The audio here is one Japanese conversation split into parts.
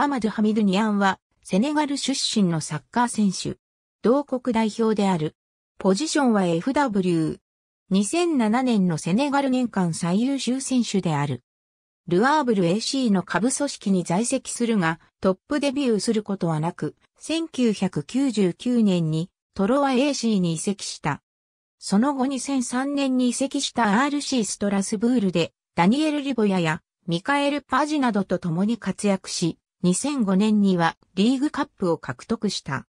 ママドゥ・ハミドゥニアンは、セネガル出身のサッカー選手。同国代表である。ポジションは FW。2007年のセネガル年間最優秀選手である。ルアーブル AC の下部組織に在籍するが、トップデビューすることはなく、1999年にトロワ AC に移籍した。その後2003年に移籍した RC ストラスブールで、ダニエル・リボヤやミカエル・パジなどと共に活躍し、2005年にはリーグカップを獲得した。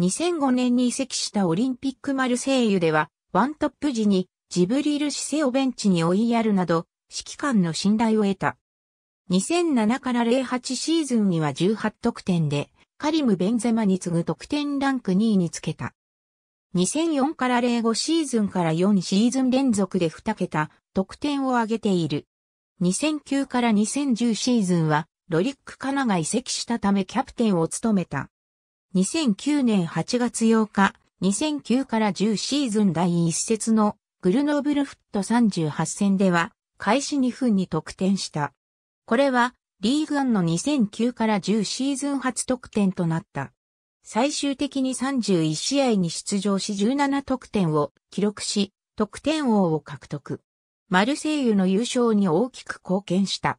2005年に移籍したオリンピックマルセイユでは、ワントップ時にジブリル・シセオベンチに追いやるなど、指揮官の信頼を得た。2007から08シーズンには18得点で、カリム・ベンゼマに次ぐ得点ランク2位につけた。2004から05シーズンから4シーズン連続で2桁得点を挙げている。2009から2010シーズンはロリック・カナが移籍したためキャプテンを務めた。2009年8月8日、2009から10シーズン第1節のグルノーブルフット38戦では、開始2分に得点した。これは、リーグンの2009から10シーズン初得点となった。最終的に31試合に出場し17得点を記録し、得点王を獲得。マルセイユの優勝に大きく貢献した。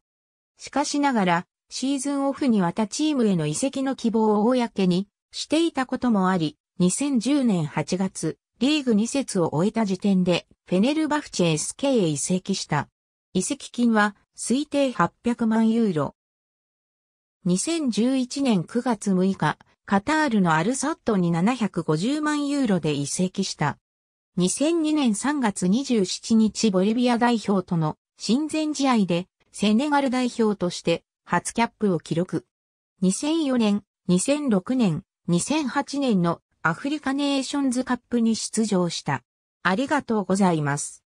しかしながら、シーズンオフにわたチームへの移籍の希望を公にしていたこともあり、2010年8月、リーグ2節を終えた時点で、フェネルバフチェ SK へ移籍した。移籍金は推定800万ユーロ。2011年9月6日、カタールのアルサットに750万ユーロで移籍した。2002年3月27日ボリビア代表との親善試合でセネガル代表として初キャップを記録。2004年、2006年、2008年のアフリカネーションズカップに出場した。ありがとうございます。